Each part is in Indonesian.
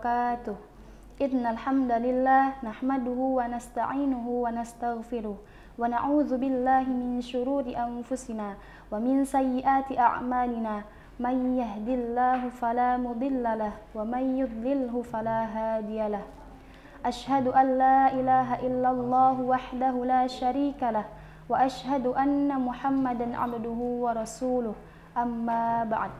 وبركاته إن الحمد لله نحمده ونستعينه ونستغفره ونعوذ بالله من شرور أنفسنا ومن سيئات أعمالنا من يهد الله فلا مضل له ومن يضلله فلا هادي له أشهد أن لا إله إلا الله وحده لا شريك له وأشهد أن محمدا عبده ورسوله أما بعد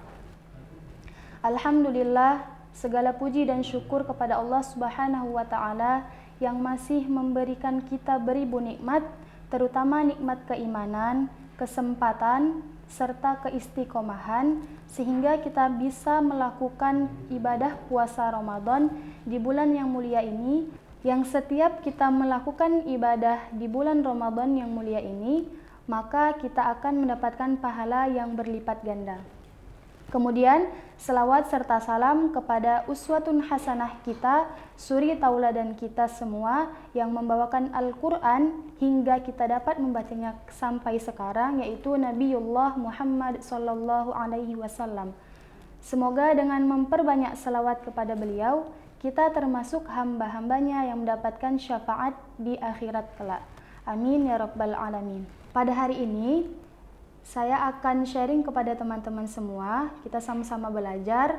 الحمد لله Segala puji dan syukur kepada Allah Subhanahu wa taala yang masih memberikan kita beribu nikmat, terutama nikmat keimanan, kesempatan, serta keistiqomahan sehingga kita bisa melakukan ibadah puasa Ramadan di bulan yang mulia ini yang setiap kita melakukan ibadah di bulan Ramadan yang mulia ini maka kita akan mendapatkan pahala yang berlipat ganda. Kemudian selawat serta salam kepada uswatun hasanah kita, suri tauladan kita semua yang membawakan Al-Quran hingga kita dapat membacanya sampai sekarang yaitu Nabiullah Muhammad Sallallahu Alaihi Wasallam. Semoga dengan memperbanyak selawat kepada beliau, kita termasuk hamba-hambanya yang mendapatkan syafaat di akhirat kelak. Amin ya Rabbal Alamin. Pada hari ini, saya akan sharing kepada teman-teman semua, kita sama-sama belajar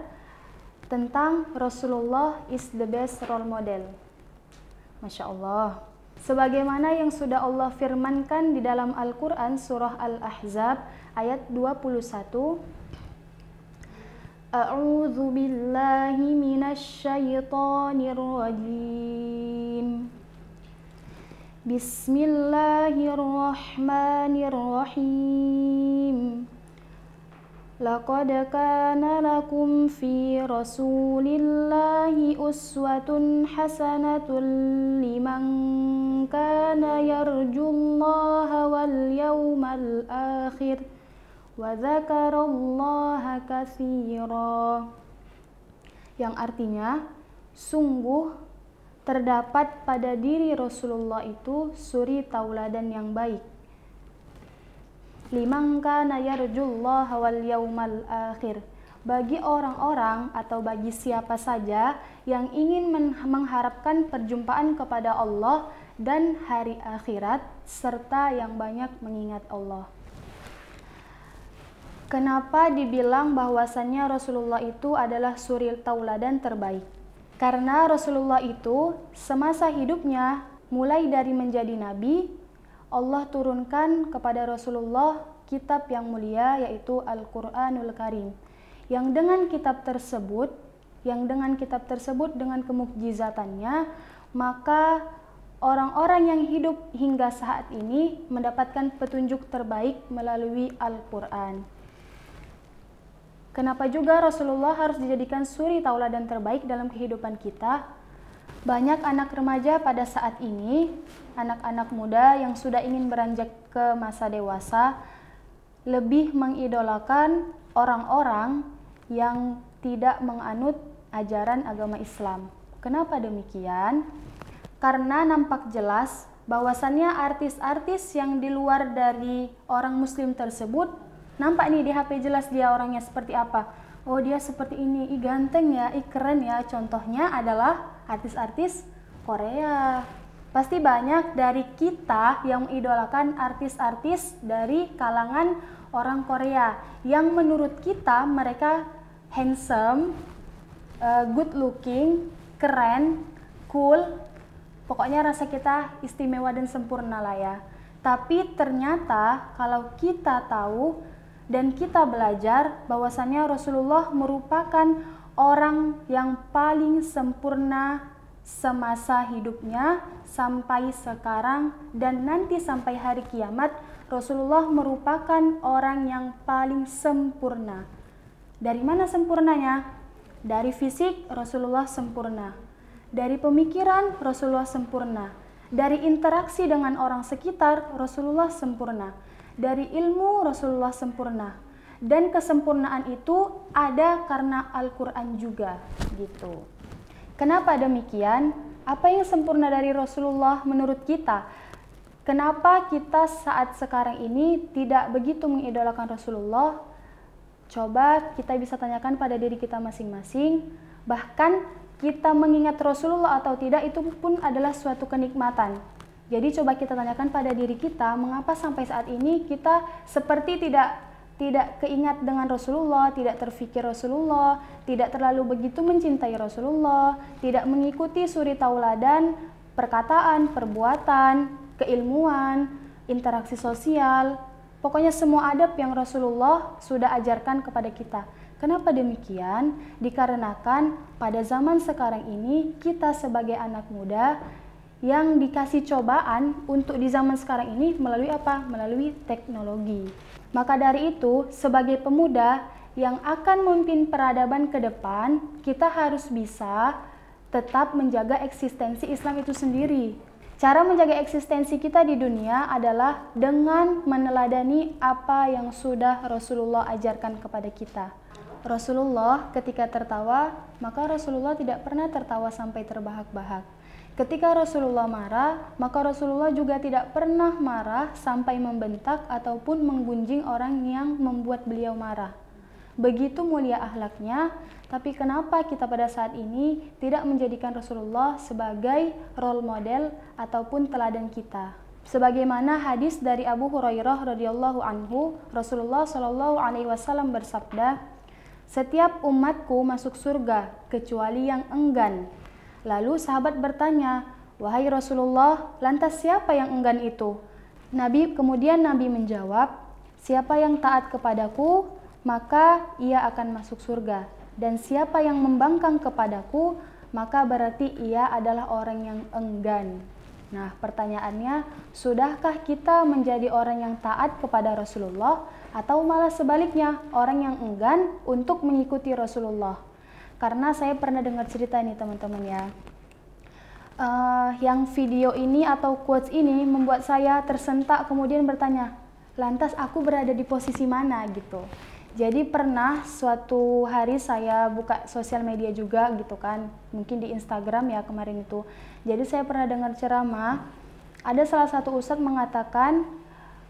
tentang Rasulullah is the best role model. Masya Allah. Sebagaimana yang sudah Allah firmankan di dalam Al-Quran Surah Al-Ahzab ayat 21 A'udzu billahi minasy syaithanir rajim Bismillahirrahmanirrahim. Laqad kana lakum fi Rasulillahi uswatun hasanatun liman kana yarjullaha wal yawmal akhir wa dzakarallaha katsiran. Yang artinya sungguh terdapat pada diri Rasulullah itu suri tauladan yang baik. Limangka nayarujullah wal yaumal akhir. Bagi orang-orang atau bagi siapa saja yang ingin mengharapkan perjumpaan kepada Allah dan hari akhirat serta yang banyak mengingat Allah. Kenapa dibilang bahwasannya Rasulullah itu adalah suri tauladan terbaik? Karena Rasulullah itu semasa hidupnya mulai dari menjadi nabi, Allah turunkan kepada Rasulullah kitab yang mulia yaitu Al-Qur'anul Karim. Yang dengan kitab tersebut, yang dengan kitab tersebut dengan kemukjizatannya, maka orang-orang yang hidup hingga saat ini mendapatkan petunjuk terbaik melalui Al-Qur'an. Kenapa juga Rasulullah harus dijadikan suri tauladan terbaik dalam kehidupan kita? Banyak anak remaja pada saat ini, anak-anak muda yang sudah ingin beranjak ke masa dewasa, lebih mengidolakan orang-orang yang tidak menganut ajaran agama Islam. Kenapa demikian? Karena nampak jelas bahwasannya artis-artis yang di luar dari orang Muslim tersebut nampak nih di HP jelas dia orangnya seperti apa oh dia seperti ini i ganteng ya i keren ya contohnya adalah artis-artis Korea pasti banyak dari kita yang idolakan artis-artis dari kalangan orang Korea yang menurut kita mereka handsome, eh, good looking, keren, cool, pokoknya rasa kita istimewa dan sempurna lah ya. Tapi ternyata kalau kita tahu dan kita belajar bahwasannya Rasulullah merupakan orang yang paling sempurna semasa hidupnya sampai sekarang dan nanti sampai hari kiamat Rasulullah merupakan orang yang paling sempurna. Dari mana sempurnanya? Dari fisik Rasulullah sempurna. Dari pemikiran Rasulullah sempurna. Dari interaksi dengan orang sekitar Rasulullah sempurna dari ilmu Rasulullah sempurna. Dan kesempurnaan itu ada karena Al-Quran juga, gitu. Kenapa demikian? Apa yang sempurna dari Rasulullah menurut kita? Kenapa kita saat sekarang ini tidak begitu mengidolakan Rasulullah? Coba kita bisa tanyakan pada diri kita masing-masing. Bahkan kita mengingat Rasulullah atau tidak itu pun adalah suatu kenikmatan jadi coba kita tanyakan pada diri kita, mengapa sampai saat ini kita seperti tidak tidak keingat dengan Rasulullah, tidak terfikir Rasulullah, tidak terlalu begitu mencintai Rasulullah, tidak mengikuti suri tauladan, perkataan, perbuatan, keilmuan, interaksi sosial, pokoknya semua adab yang Rasulullah sudah ajarkan kepada kita. Kenapa demikian? Dikarenakan pada zaman sekarang ini kita sebagai anak muda yang dikasih cobaan untuk di zaman sekarang ini melalui apa? Melalui teknologi. Maka dari itu, sebagai pemuda yang akan memimpin peradaban ke depan, kita harus bisa tetap menjaga eksistensi Islam itu sendiri. Cara menjaga eksistensi kita di dunia adalah dengan meneladani apa yang sudah Rasulullah ajarkan kepada kita. Rasulullah ketika tertawa, maka Rasulullah tidak pernah tertawa sampai terbahak-bahak Ketika Rasulullah marah, maka Rasulullah juga tidak pernah marah sampai membentak ataupun menggunjing orang yang membuat beliau marah. Begitu mulia ahlaknya, tapi kenapa kita pada saat ini tidak menjadikan Rasulullah sebagai role model ataupun teladan kita? Sebagaimana hadis dari Abu Hurairah radhiyallahu anhu, Rasulullah shallallahu alaihi wasallam bersabda, "Setiap umatku masuk surga kecuali yang enggan." Lalu sahabat bertanya, "Wahai Rasulullah, lantas siapa yang enggan itu?" Nabi kemudian Nabi menjawab, "Siapa yang taat kepadaku, maka ia akan masuk surga, dan siapa yang membangkang kepadaku, maka berarti ia adalah orang yang enggan." Nah, pertanyaannya, sudahkah kita menjadi orang yang taat kepada Rasulullah atau malah sebaliknya, orang yang enggan untuk mengikuti Rasulullah? karena saya pernah dengar cerita ini teman-teman ya. Uh, yang video ini atau quotes ini membuat saya tersentak kemudian bertanya, lantas aku berada di posisi mana gitu. Jadi pernah suatu hari saya buka sosial media juga gitu kan, mungkin di Instagram ya kemarin itu. Jadi saya pernah dengar ceramah, ada salah satu ustadz mengatakan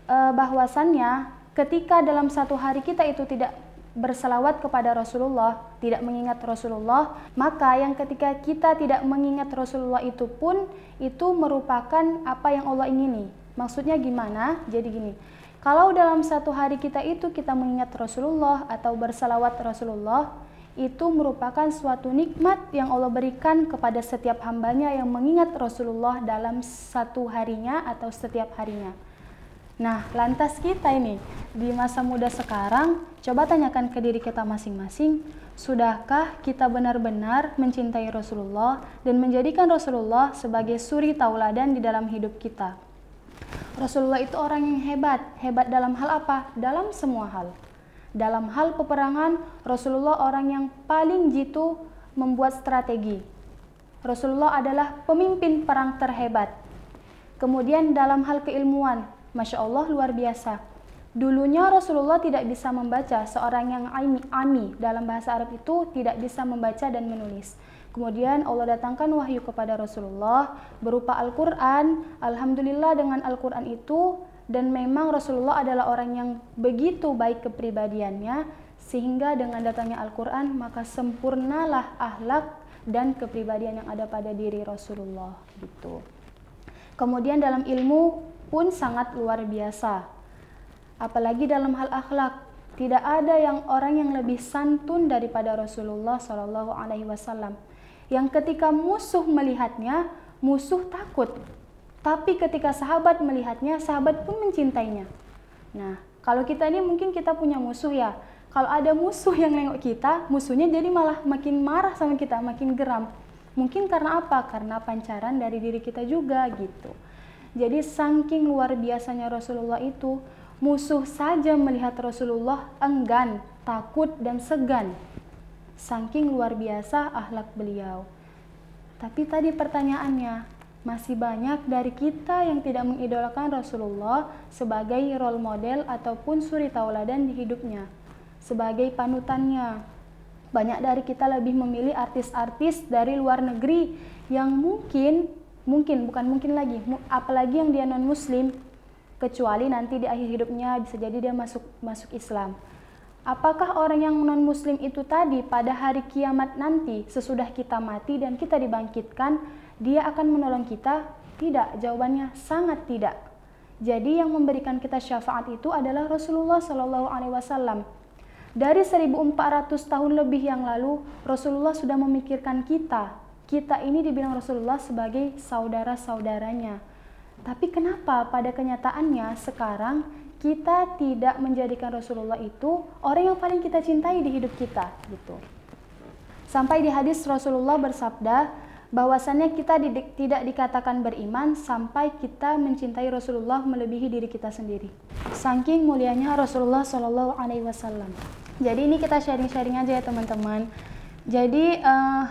e, bahwasannya ketika dalam satu hari kita itu tidak berselawat kepada Rasulullah, tidak mengingat Rasulullah, maka yang ketika kita tidak mengingat Rasulullah itu pun itu merupakan apa yang Allah ingini. Maksudnya gimana? Jadi gini. Kalau dalam satu hari kita itu kita mengingat Rasulullah atau bersalawat Rasulullah, itu merupakan suatu nikmat yang Allah berikan kepada setiap hambanya yang mengingat Rasulullah dalam satu harinya atau setiap harinya. Nah, lantas kita ini di masa muda sekarang, coba tanyakan ke diri kita masing-masing, Sudahkah kita benar-benar mencintai Rasulullah dan menjadikan Rasulullah sebagai suri tauladan di dalam hidup kita? Rasulullah itu orang yang hebat. Hebat dalam hal apa? Dalam semua hal. Dalam hal peperangan, Rasulullah orang yang paling jitu membuat strategi. Rasulullah adalah pemimpin perang terhebat. Kemudian dalam hal keilmuan, Masya Allah luar biasa Dulunya Rasulullah tidak bisa membaca, seorang yang ami, ami dalam bahasa Arab itu tidak bisa membaca dan menulis. Kemudian Allah datangkan wahyu kepada Rasulullah berupa Al-Quran. Alhamdulillah dengan Al-Quran itu dan memang Rasulullah adalah orang yang begitu baik kepribadiannya sehingga dengan datangnya Al-Quran maka sempurnalah ahlak dan kepribadian yang ada pada diri Rasulullah gitu. Kemudian dalam ilmu pun sangat luar biasa apalagi dalam hal akhlak. Tidak ada yang orang yang lebih santun daripada Rasulullah Shallallahu Alaihi Wasallam. Yang ketika musuh melihatnya, musuh takut. Tapi ketika sahabat melihatnya, sahabat pun mencintainya. Nah, kalau kita ini mungkin kita punya musuh ya. Kalau ada musuh yang nengok kita, musuhnya jadi malah makin marah sama kita, makin geram. Mungkin karena apa? Karena pancaran dari diri kita juga gitu. Jadi saking luar biasanya Rasulullah itu, Musuh saja melihat Rasulullah enggan, takut, dan segan. Saking luar biasa akhlak beliau. Tapi tadi pertanyaannya, masih banyak dari kita yang tidak mengidolakan Rasulullah sebagai role model ataupun suri tauladan di hidupnya, sebagai panutannya. Banyak dari kita lebih memilih artis-artis dari luar negeri yang mungkin, mungkin bukan mungkin lagi, apalagi yang dia non-muslim, kecuali nanti di akhir hidupnya bisa jadi dia masuk masuk Islam. Apakah orang yang non muslim itu tadi pada hari kiamat nanti sesudah kita mati dan kita dibangkitkan, dia akan menolong kita? Tidak, jawabannya sangat tidak. Jadi yang memberikan kita syafaat itu adalah Rasulullah Shallallahu alaihi wasallam. Dari 1400 tahun lebih yang lalu, Rasulullah sudah memikirkan kita. Kita ini dibilang Rasulullah sebagai saudara-saudaranya tapi kenapa pada kenyataannya sekarang kita tidak menjadikan Rasulullah itu orang yang paling kita cintai di hidup kita gitu. Sampai di hadis Rasulullah bersabda bahwasannya kita didik, tidak dikatakan beriman sampai kita mencintai Rasulullah melebihi diri kita sendiri. Saking mulianya Rasulullah Shallallahu Alaihi Wasallam. Jadi ini kita sharing-sharing aja ya teman-teman. Jadi uh,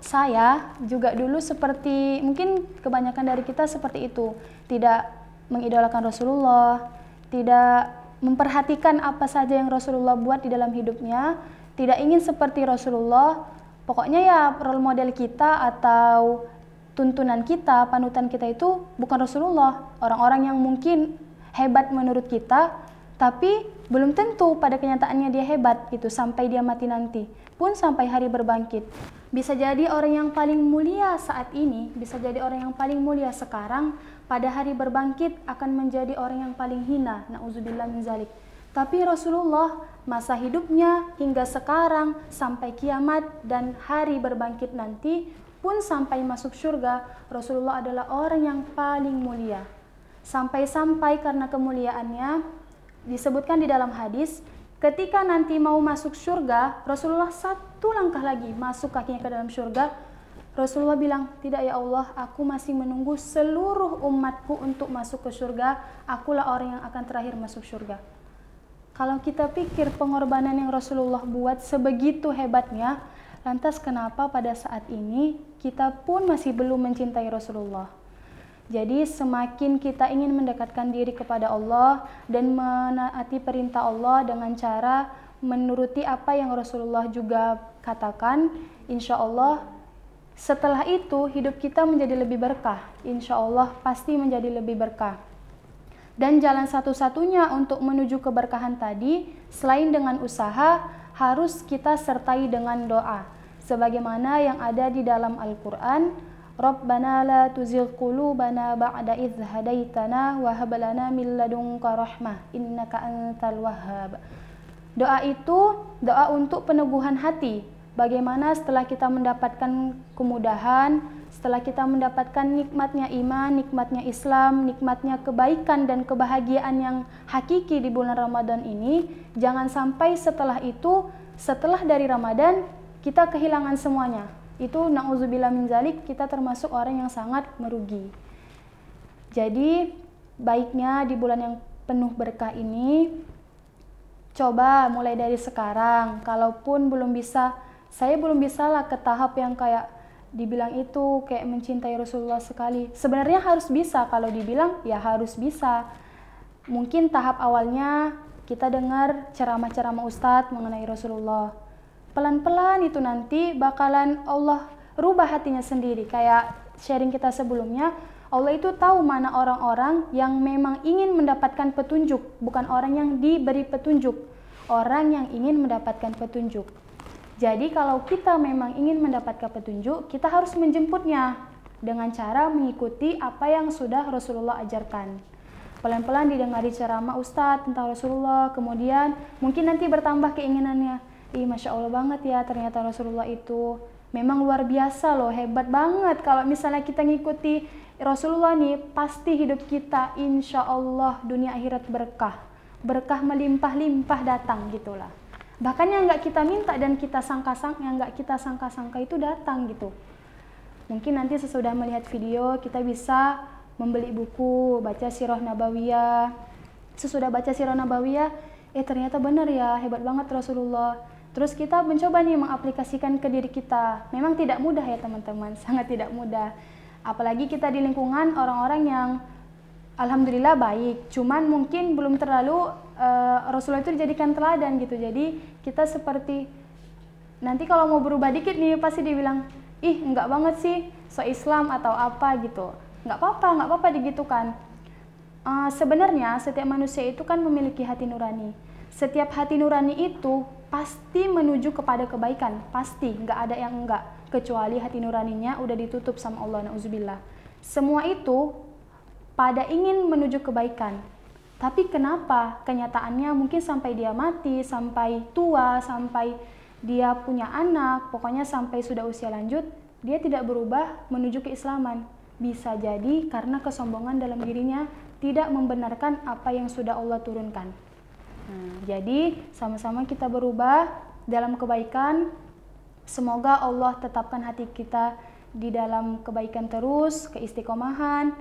saya juga dulu seperti mungkin kebanyakan dari kita seperti itu tidak mengidolakan Rasulullah tidak memperhatikan apa saja yang Rasulullah buat di dalam hidupnya tidak ingin seperti Rasulullah pokoknya ya role model kita atau tuntunan kita panutan kita itu bukan Rasulullah orang-orang yang mungkin hebat menurut kita tapi belum tentu pada kenyataannya dia hebat gitu sampai dia mati nanti pun sampai hari berbangkit bisa jadi orang yang paling mulia saat ini, bisa jadi orang yang paling mulia sekarang, pada hari berbangkit akan menjadi orang yang paling hina. Nauzubillah min zalik. Tapi Rasulullah masa hidupnya hingga sekarang sampai kiamat dan hari berbangkit nanti pun sampai masuk surga, Rasulullah adalah orang yang paling mulia. Sampai-sampai karena kemuliaannya disebutkan di dalam hadis Ketika nanti mau masuk surga, Rasulullah satu langkah lagi masuk kakinya ke dalam surga. Rasulullah bilang, tidak ya Allah, aku masih menunggu seluruh umatku untuk masuk ke surga. Akulah orang yang akan terakhir masuk surga. Kalau kita pikir pengorbanan yang Rasulullah buat sebegitu hebatnya, lantas kenapa pada saat ini kita pun masih belum mencintai Rasulullah? Jadi semakin kita ingin mendekatkan diri kepada Allah dan menaati perintah Allah dengan cara menuruti apa yang Rasulullah juga katakan, insya Allah setelah itu hidup kita menjadi lebih berkah. Insya Allah pasti menjadi lebih berkah. Dan jalan satu-satunya untuk menuju keberkahan tadi, selain dengan usaha, harus kita sertai dengan doa. Sebagaimana yang ada di dalam Al-Quran, ربنا لا تزغ قلوبنا بعد إذ هديتنا وهب لنا من لدنك رحمة إنك أنت الوهاب Doa itu doa untuk peneguhan hati. Bagaimana setelah kita mendapatkan kemudahan, setelah kita mendapatkan nikmatnya iman, nikmatnya Islam, nikmatnya kebaikan dan kebahagiaan yang hakiki di bulan Ramadan ini, jangan sampai setelah itu, setelah dari Ramadan, kita kehilangan semuanya itu na'udzubillah min zalik kita termasuk orang yang sangat merugi. Jadi baiknya di bulan yang penuh berkah ini coba mulai dari sekarang. Kalaupun belum bisa, saya belum bisa lah ke tahap yang kayak dibilang itu kayak mencintai Rasulullah sekali. Sebenarnya harus bisa kalau dibilang ya harus bisa. Mungkin tahap awalnya kita dengar ceramah-ceramah ustadz mengenai Rasulullah pelan-pelan itu nanti bakalan Allah rubah hatinya sendiri kayak sharing kita sebelumnya Allah itu tahu mana orang-orang yang memang ingin mendapatkan petunjuk bukan orang yang diberi petunjuk orang yang ingin mendapatkan petunjuk jadi kalau kita memang ingin mendapatkan petunjuk kita harus menjemputnya dengan cara mengikuti apa yang sudah Rasulullah ajarkan pelan-pelan didengari ceramah ustadz tentang Rasulullah, kemudian mungkin nanti bertambah keinginannya. Ih, Masya Allah banget ya ternyata Rasulullah itu memang luar biasa loh, hebat banget. Kalau misalnya kita ngikuti Rasulullah nih, pasti hidup kita insya Allah dunia akhirat berkah. Berkah melimpah-limpah datang gitulah. Bahkan yang nggak kita minta dan kita sangka-sangka, yang nggak kita sangka-sangka itu datang gitu. Mungkin nanti sesudah melihat video kita bisa membeli buku, baca sirah nabawiyah. Sesudah baca sirah nabawiyah, eh ternyata benar ya, hebat banget Rasulullah Terus kita mencoba nih mengaplikasikan ke diri kita. Memang tidak mudah ya teman-teman, sangat tidak mudah. Apalagi kita di lingkungan orang-orang yang alhamdulillah baik, cuman mungkin belum terlalu uh, Rasulullah itu dijadikan teladan gitu. Jadi kita seperti nanti kalau mau berubah dikit nih pasti dibilang, "Ih, enggak banget sih, so Islam atau apa gitu." Enggak apa-apa, enggak apa-apa digitukan. Uh, sebenarnya setiap manusia itu kan memiliki hati nurani. Setiap hati nurani itu pasti menuju kepada kebaikan pasti nggak ada yang enggak kecuali hati nuraninya udah ditutup sama Allah nauzubillah semua itu pada ingin menuju kebaikan tapi kenapa kenyataannya mungkin sampai dia mati sampai tua sampai dia punya anak pokoknya sampai sudah usia lanjut dia tidak berubah menuju keislaman bisa jadi karena kesombongan dalam dirinya tidak membenarkan apa yang sudah Allah turunkan Hmm, jadi sama-sama kita berubah dalam kebaikan. Semoga Allah tetapkan hati kita di dalam kebaikan terus, keistiqomahan.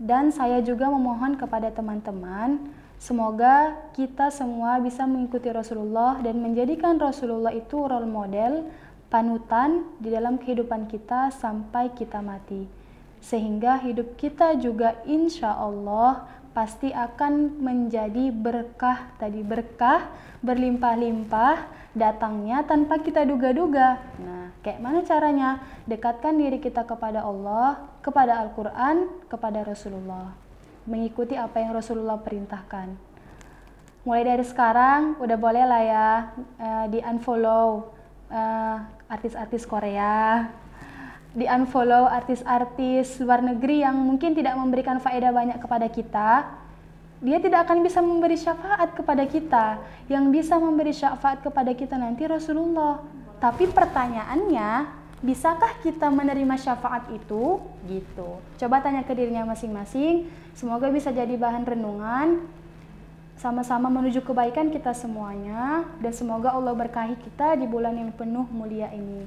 Dan saya juga memohon kepada teman-teman, semoga kita semua bisa mengikuti Rasulullah dan menjadikan Rasulullah itu role model, panutan di dalam kehidupan kita sampai kita mati. Sehingga hidup kita juga insya Allah pasti akan menjadi berkah tadi berkah berlimpah-limpah datangnya tanpa kita duga-duga. Nah, kayak mana caranya? Dekatkan diri kita kepada Allah, kepada Al-Qur'an, kepada Rasulullah. Mengikuti apa yang Rasulullah perintahkan. Mulai dari sekarang udah boleh lah ya uh, eh, di unfollow uh, eh, artis -artis Korea, di unfollow artis-artis luar negeri yang mungkin tidak memberikan faedah banyak kepada kita, dia tidak akan bisa memberi syafaat kepada kita. Yang bisa memberi syafaat kepada kita nanti Rasulullah. Tapi pertanyaannya, bisakah kita menerima syafaat itu? Gitu. Coba tanya ke dirinya masing-masing. Semoga bisa jadi bahan renungan. Sama-sama menuju kebaikan kita semuanya dan semoga Allah berkahi kita di bulan yang penuh mulia ini.